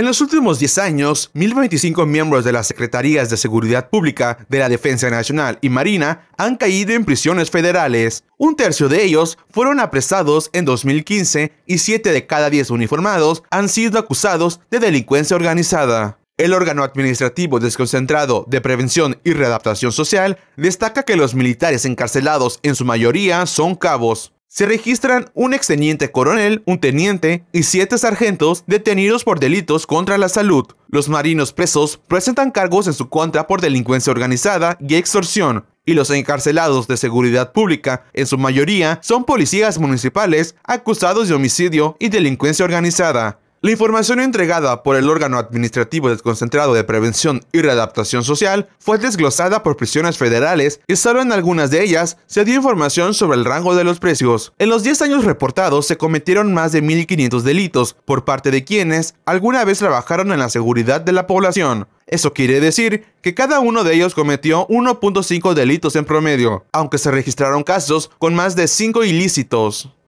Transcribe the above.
En los últimos 10 años, 1.025 miembros de las Secretarías de Seguridad Pública de la Defensa Nacional y Marina han caído en prisiones federales. Un tercio de ellos fueron apresados en 2015 y 7 de cada 10 uniformados han sido acusados de delincuencia organizada. El órgano administrativo desconcentrado de prevención y readaptación social destaca que los militares encarcelados en su mayoría son cabos se registran un exteniente coronel, un teniente y siete sargentos detenidos por delitos contra la salud. Los marinos presos presentan cargos en su contra por delincuencia organizada y extorsión, y los encarcelados de seguridad pública, en su mayoría, son policías municipales acusados de homicidio y delincuencia organizada. La información entregada por el órgano administrativo desconcentrado de prevención y readaptación social fue desglosada por prisiones federales y solo en algunas de ellas se dio información sobre el rango de los precios. En los 10 años reportados se cometieron más de 1.500 delitos por parte de quienes alguna vez trabajaron en la seguridad de la población. Eso quiere decir que cada uno de ellos cometió 1.5 delitos en promedio, aunque se registraron casos con más de 5 ilícitos.